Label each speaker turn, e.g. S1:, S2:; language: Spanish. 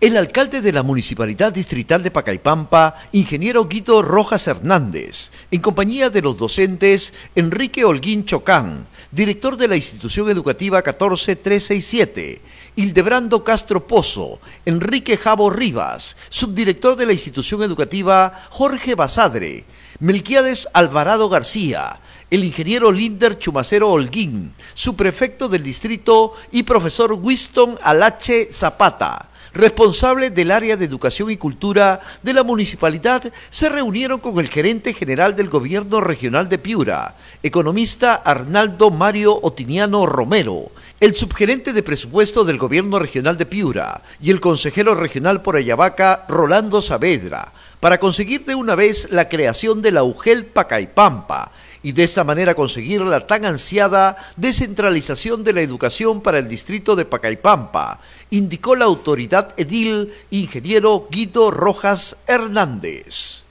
S1: El alcalde de la Municipalidad Distrital de Pacaypampa, ingeniero Guido Rojas Hernández, en compañía de los docentes Enrique Holguín Chocán, director de la institución educativa 14367, Hildebrando Castro Pozo, Enrique Jabo Rivas, subdirector de la institución educativa Jorge Basadre, Melquiades Alvarado García, el ingeniero Linder Chumacero Holguín, subprefecto del distrito y profesor Winston Alache Zapata, responsable del área de educación y cultura de la municipalidad, se reunieron con el gerente general del gobierno regional de Piura, economista Arnaldo Mario Otiniano Romero, el subgerente de presupuesto del gobierno regional de Piura y el consejero regional por Ayabaca Rolando Saavedra para conseguir de una vez la creación de la UGEL Pacaypampa, y de esa manera conseguir la tan ansiada descentralización de la educación para el distrito de Pacaypampa, indicó la autoridad edil ingeniero Guido Rojas Hernández.